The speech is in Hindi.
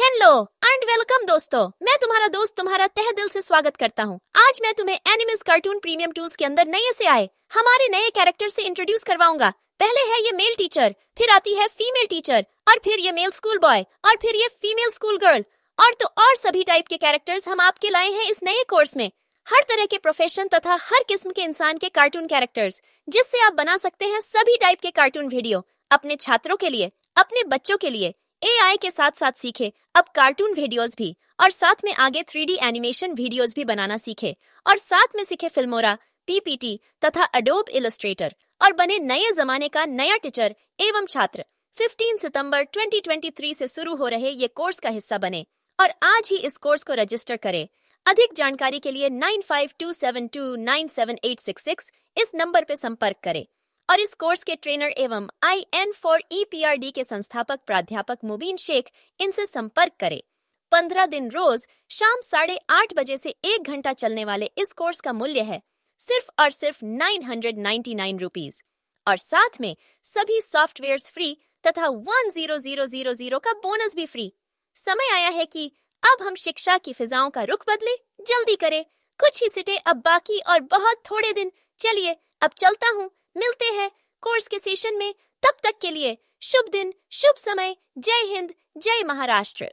हेलो एंड वेलकम दोस्तों मैं तुम्हारा दोस्त तुम्हारा तह दिल से स्वागत करता हूँ आज मैं तुम्हें एनिमल्स कार्टून प्रीमियम टूल्स के अंदर नए से आए हमारे नए कैरेक्टर से इंट्रोड्यूस करवाऊंगा पहले है ये मेल टीचर फिर आती है फीमेल टीचर और फिर ये मेल स्कूल बॉय और फिर ये फीमेल स्कूल गर्ल और तो और सभी टाइप के कैरेक्टर्स हम आपके लाए हैं इस नए कोर्स में हर तरह के प्रोफेशन तथा हर किस्म के इंसान के कार्टून कैरेक्टर्स जिससे आप बना सकते हैं सभी टाइप के कार्टून वीडियो अपने छात्रों के लिए अपने बच्चों के लिए एआई के साथ साथ सीखे अब कार्टून वीडियोस भी और साथ में आगे थ्री एनिमेशन वीडियोस भी बनाना सीखे और साथ में सीखे फिल्मोरा पीपीटी तथा अडोब इलस्ट्रेटर और बने नए जमाने का नया टीचर एवं छात्र 15 सितंबर 2023 से शुरू हो रहे ये कोर्स का हिस्सा बने और आज ही इस कोर्स को रजिस्टर करें अधिक जानकारी के लिए 9527297866 इस नंबर पर संपर्क करें और इस कोर्स के ट्रेनर एवं I N for E P R D के संस्थापक प्राध्यापक मुबीन शेख इनसे संपर्क करें पंद्रह दिन रोज शाम साढ़े आठ बजे से एक घंटा चलने वाले इस कोर्स का मूल्य है सिर्फ और सिर्फ nine hundred ninety nine rupees और साथ में सभी सॉफ्टवेयर फ्री तथा one zero zero zero zero का बोनस भी फ्री समय आया है कि अब हम शिक्षा की फिजाओं का रुख बदले जल्दी करें कुछ ही सिटे अब बाकी और बहुत थोड़े दिन चलिए अब चलता हूँ मिलते हैं कोर्स के सेशन में तब तक के लिए शुभ दिन शुभ समय जय हिंद जय महाराष्ट्र